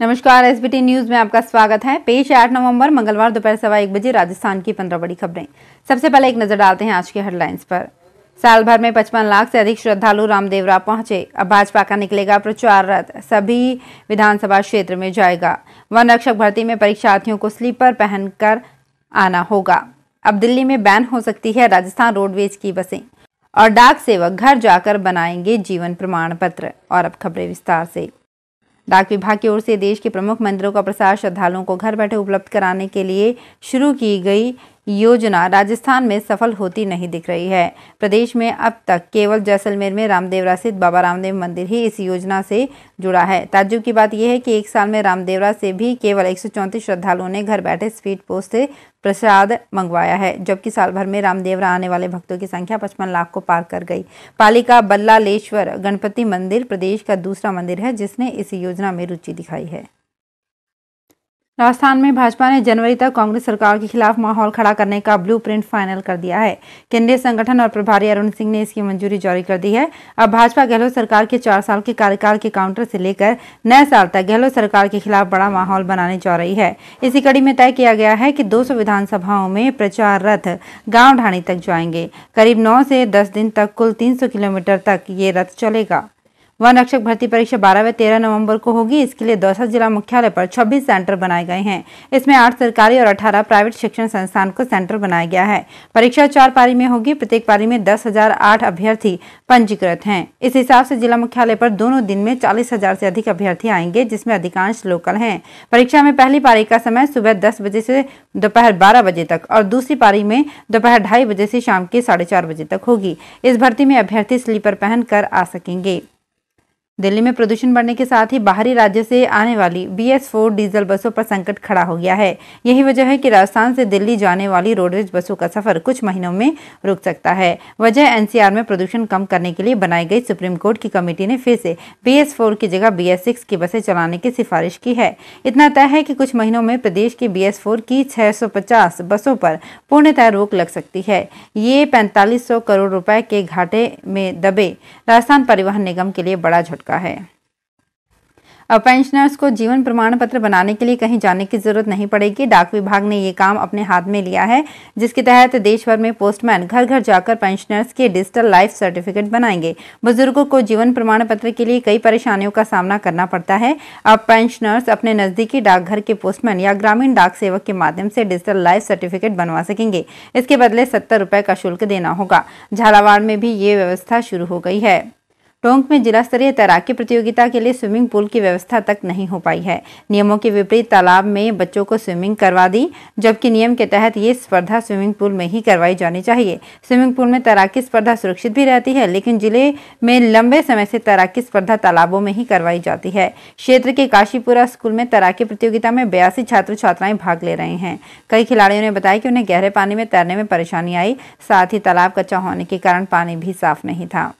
नमस्कार SBT news में आपका स्वागत है पेश आठ नवंबर मंगलवार दोपहर सवा एक बजे राजस्थान की पंद्रह बड़ी खबरें सबसे पहले एक नजर डालते हैं आज के हेडलाइंस पर साल भर में पचपन लाख से अधिक श्रद्धालु रामदेवरा पहुंचे अब भाजपा का निकलेगा प्रचार रथ सभी विधानसभा क्षेत्र में जाएगा वन रक्षक भर्ती में परीक्षार्थियों को स्लीपर पहनकर आना होगा अब दिल्ली में बैन हो सकती है राजस्थान रोडवेज की बसें और डाक सेवक घर जाकर बनाएंगे जीवन प्रमाण पत्र और अब खबरें विस्तार से डाक विभाग की ओर से देश के प्रमुख मंदिरों का प्रसार श्रद्धालुओं को घर बैठे उपलब्ध कराने के लिए शुरू की गई योजना राजस्थान में सफल होती नहीं दिख रही है प्रदेश में अब तक केवल जैसलमेर में रामदेवरा स्थित बाबा रामदेव मंदिर ही इस योजना से जुड़ा है ताज्जुब की बात यह है कि एक साल में रामदेवरा से भी केवल एक श्रद्धालुओं ने घर बैठे स्पीड पोस्ट से प्रसाद मंगवाया है जबकि साल भर में रामदेवरा आने वाले भक्तों की संख्या पचपन लाख को पार कर गई पालिका बल्लालेश्वर गणपति मंदिर प्रदेश का दूसरा मंदिर है जिसने इस योजना में रुचि दिखाई है राजस्थान में भाजपा ने जनवरी तक कांग्रेस सरकार के खिलाफ माहौल खड़ा करने का ब्लूप्रिंट फाइनल कर दिया है केंद्रीय संगठन और प्रभारी अरुण सिंह ने इसकी मंजूरी जारी कर दी है अब भाजपा गहलोत सरकार के चार साल के कार्यकाल के काउंटर से लेकर नए साल तक गहलोत सरकार के खिलाफ बड़ा माहौल बनाने जा रही है इसी कड़ी में तय किया गया है की दो विधानसभाओं में प्रचार रथ गाँव ढाणी तक जाएंगे करीब नौ से दस दिन तक कुल तीन किलोमीटर तक ये रथ चलेगा वन रक्षक भर्ती परीक्षा बारह व तेरह नवंबर को होगी इसके लिए दौसा जिला मुख्यालय पर 26 सेंटर बनाए गए हैं इसमें आठ सरकारी और अठारह प्राइवेट शिक्षण संस्थान को सेंटर बनाया गया है परीक्षा चार पारी में होगी प्रत्येक पारी में दस हजार आठ अभ्यर्थी पंजीकृत हैं इस हिसाब से जिला मुख्यालय पर दोनों दिन में चालीस हजार से अधिक अभ्यर्थी आएंगे जिसमें अधिकांश लोकल हैं परीक्षा में पहली पारी का समय सुबह दस बजे से दोपहर बारह बजे तक और दूसरी पारी में दोपहर ढाई बजे से शाम के साढ़े चार बजे तक होगी इस भर्ती में अभ्यर्थी स्लीपर पहनकर आ सकेंगे दिल्ली में प्रदूषण बढ़ने के साथ ही बाहरी राज्य से आने वाली बी एस फोर डीजल बसों पर संकट खड़ा हो गया है यही वजह है कि राजस्थान से दिल्ली जाने वाली रोडवेज बसों का सफर कुछ महीनों में रुक सकता है वजह एनसीआर में प्रदूषण कम करने के लिए बनाई गई सुप्रीम कोर्ट की कमेटी ने फिर से बी एस फोर की जगह बी एस सिक्स की बसें चलाने की सिफारिश की है इतना तय है की कुछ महीनों में प्रदेश की बी एस फोर की छह सौ पचास बसों पर पूर्णतः रोक लग सकती है ये पैंतालीस सौ करोड़ रुपए के घाटे में दबे राजस्थान परिवहन निगम के लिए बड़ा झटका चुका है अब पेंशनर्स को जीवन प्रमाण पत्र बनाने के लिए कहीं जाने की जरूरत नहीं पड़ेगी डाक विभाग ने ये काम अपने हाथ में लिया है जिसके तहत देश भर में पोस्टमैन घर घर जाकर पेंशनर्स के डिजिटल लाइफ सर्टिफिकेट बनाएंगे बुजुर्गों को जीवन प्रमाण पत्र के लिए कई परेशानियों का सामना करना पड़ता है अब पेंशनर्स अपने नजदीकी डाकघर के पोस्टमैन या ग्रामीण डाक सेवक के माध्यम से डिजिटल लाइफ सर्टिफिकेट बनवा सकेंगे इसके बदले सत्तर रुपए का शुल्क देना होगा झालावाड़ में भी ये व्यवस्था शुरू हो गई है टोंक में जिला स्तरीय तैराकी प्रतियोगिता के लिए स्विमिंग पूल की व्यवस्था तक नहीं हो पाई है नियमों के विपरीत तालाब में बच्चों को स्विमिंग करवा दी जबकि नियम के तहत ये स्पर्धा स्विमिंग पूल में ही करवाई जानी चाहिए स्विमिंग पूल में तैराकी स्पर्धा सुरक्षित भी रहती है लेकिन जिले में लंबे समय से तैराकी स्पर्धा तालाबों में ही करवाई जाती है क्षेत्र के काशीपुरा स्कूल में तैराकी प्रतियोगिता में बयासी छात्र छात्राएं भाग ले रहे हैं कई खिलाड़ियों ने बताया कि उन्हें गहरे पानी में तैरने में परेशानी आई साथ ही तालाब कच्चा होने के कारण पानी भी साफ नहीं था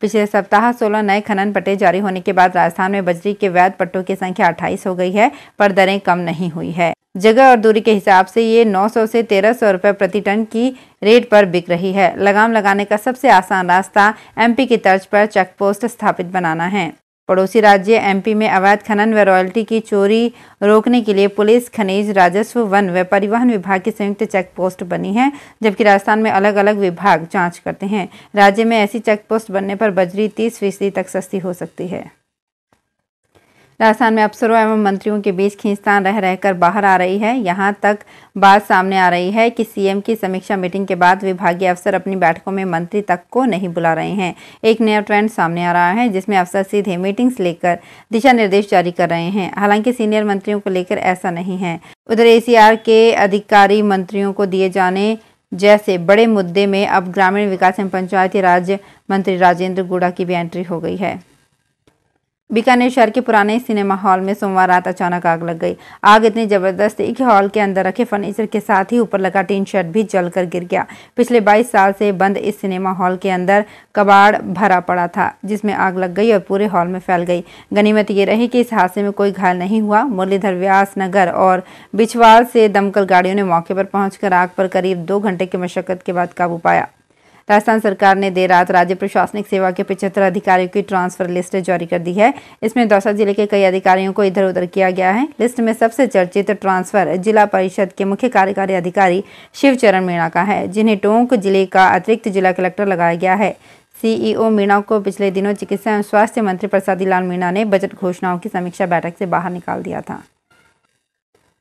पिछले सप्ताह सोलह नए खनन पट्टे जारी होने के बाद राजस्थान में बजरी के वैध पट्टों की संख्या अट्ठाईस हो गई है पर दरें कम नहीं हुई है जगह और दूरी के हिसाब से ये 900 से 1300 रुपए प्रति टन की रेट पर बिक रही है लगाम लगाने का सबसे आसान रास्ता एमपी की तर्ज पर चेक पोस्ट स्थापित बनाना है पड़ोसी राज्य एमपी में अवैध खनन व रॉयल्टी की चोरी रोकने के लिए पुलिस खनिज राजस्व वन व परिवहन विभाग की संयुक्त चेक पोस्ट बनी है जबकि राजस्थान में अलग अलग विभाग जांच करते हैं राज्य में ऐसी चेक पोस्ट बनने पर बजरी तीस फीसदी तक सस्ती हो सकती है राजस्थान में अफसरों एवं मंत्रियों के बीच खींचतान रह रहकर बाहर आ रही है यहाँ तक बात सामने आ रही है कि सीएम की समीक्षा मीटिंग के बाद विभागीय अफसर अपनी बैठकों में मंत्री तक को नहीं बुला रहे हैं एक नया ट्रेंड सामने आ रहा है जिसमें अफसर सीधे मीटिंग्स लेकर दिशा निर्देश जारी कर रहे हैं हालांकि सीनियर मंत्रियों को लेकर ऐसा नहीं है उधर ए के अधिकारी मंत्रियों को दिए जाने जैसे बड़े मुद्दे में अब ग्रामीण विकास एवं पंचायती राज मंत्री राजेंद्र गुड़ा की भी एंट्री हो गई है बीकानेर शहर के पुराने सिनेमा हॉल में सोमवार रात अचानक आग लग गई आग इतनी जबरदस्त थी कि हॉल के अंदर रखे फर्नीचर के साथ ही ऊपर लगा टीन शर्ट भी जलकर गिर गया पिछले 22 साल से बंद इस सिनेमा हॉल के अंदर कबाड़ भरा पड़ा था जिसमें आग लग गई और पूरे हॉल में फैल गई गनीमत ये रही कि इस हादसे में कोई घायल नहीं हुआ मुरलीधर व्यास नगर और बिछवाल से दमकल गाड़ियों ने मौके पर पहुंचकर आग पर करीब दो घंटे की मशक्कत के बाद काबू पाया राजस्थान सरकार ने देर रात राज्य प्रशासनिक सेवा के पिछहत्तर अधिकारियों की ट्रांसफर लिस्ट जारी कर दी है इसमें दौसा जिले के कई अधिकारियों को इधर उधर किया गया है लिस्ट में सबसे चर्चित ट्रांसफर जिला परिषद के मुख्य कार्यकारी अधिकारी शिवचरण मीणा का है जिन्हें टोंक जिले का अतिरिक्त जिला कलेक्टर लगाया गया है सीईओ मीणा को पिछले दिनों चिकित्सा एवं स्वास्थ्य मंत्री प्रसादी लाल मीणा ने बजट घोषणाओं की समीक्षा बैठक से बाहर निकाल दिया था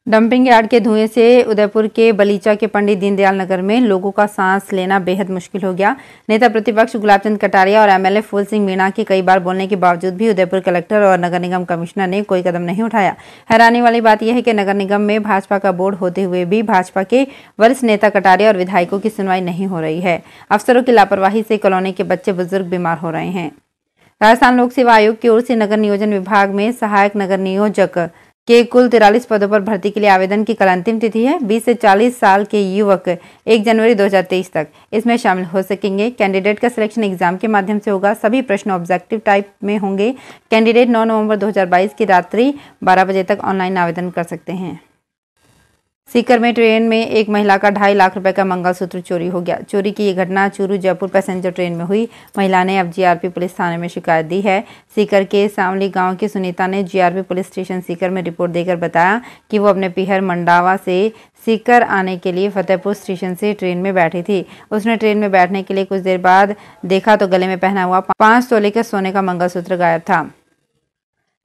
डंपिंग यार्ड के धुएं से उदयपुर के बलीचा के पंडित दीनदयाल नगर में लोगों का सांस लेना बेहद मुश्किल हो गया नेता प्रतिपक्ष गुलाबचंद कटारिया और एमएलए फूल सिंह मीणा के कई बार बोलने के बावजूद भी उदयपुर कलेक्टर और नगर निगम कमिश्नर ने कोई कदम नहीं उठाया हैरानी वाली बात यह है कि नगर निगम में भाजपा का बोर्ड होते हुए भी भाजपा के वरिष्ठ नेता कटारिया और विधायकों की सुनवाई नहीं हो रही है अफसरों की लापरवाही से कॉलोनी के बच्चे बुजुर्ग बीमार हो रहे हैं राजस्थान लोक सेवा आयोग की ओर से नगर नियोजन विभाग में सहायक नगर नियोजक के कुल तिरालीस पदों पर भर्ती के लिए आवेदन की कल अंतिम तिथि है 20 से 40 साल के युवक 1 जनवरी 2023 तक इसमें शामिल हो सकेंगे कैंडिडेट का सिलेक्शन एग्जाम के माध्यम से होगा सभी प्रश्न ऑब्जेक्टिव टाइप में होंगे कैंडिडेट 9 नवंबर 2022 की रात्रि 12 बजे तक ऑनलाइन आवेदन कर सकते हैं सीकर में ट्रेन में एक महिला का ढाई लाख रुपए का मंगलसूत्र चोरी हो गया चोरी की यह घटना चूरू जयपुर पैसेंजर ट्रेन में हुई महिला ने अब जीआरपी पुलिस थाने में शिकायत दी है सीकर के सावली गांव की सुनीता ने जीआरपी पुलिस स्टेशन सीकर में रिपोर्ट देकर बताया कि वो अपने पिहर मंडावा से सीकर आने के लिए फतेहपुर स्टेशन से ट्रेन में बैठी थी उसने ट्रेन में बैठने के लिए कुछ देर बाद देखा तो गले में पहना हुआ पांच तोले के सोने का मंगलसूत्र गायब था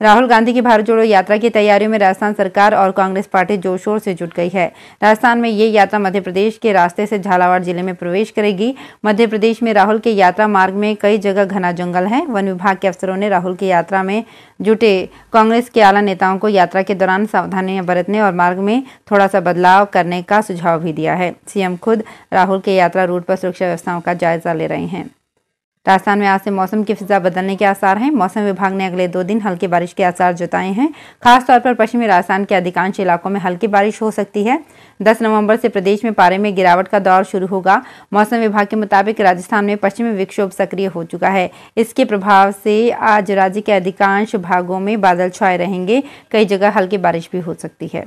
राहुल गांधी की भारत जोड़ो यात्रा की तैयारियों में राजस्थान सरकार और कांग्रेस पार्टी जोर शोर से जुट गई है राजस्थान में ये यात्रा मध्य प्रदेश के रास्ते से झालावाड़ जिले में प्रवेश करेगी मध्य प्रदेश में राहुल के यात्रा मार्ग में कई जगह घना जंगल है वन विभाग के अफसरों ने राहुल की यात्रा में जुटे कांग्रेस के आला नेताओं को यात्रा के दौरान सावधानियां बरतने और मार्ग में थोड़ा सा बदलाव करने का सुझाव भी दिया है सीएम खुद राहुल के यात्रा रूट पर सुरक्षा व्यवस्थाओं का जायजा ले रहे हैं राजस्थान में आज से मौसम की फिजा बदलने के आसार हैं मौसम विभाग ने अगले दो दिन हल्की बारिश के आसार जताए हैं खासतौर पर पश्चिमी राजस्थान के अधिकांश इलाकों में हल्की बारिश हो सकती है 10 नवंबर से प्रदेश में पारे में गिरावट का दौर शुरू होगा मौसम विभाग के मुताबिक राजस्थान में पश्चिमी विक्षोभ सक्रिय हो चुका है इसके प्रभाव से आज राज्य के अधिकांश भागों में बादल छाए रहेंगे कई जगह हल्की बारिश भी हो सकती है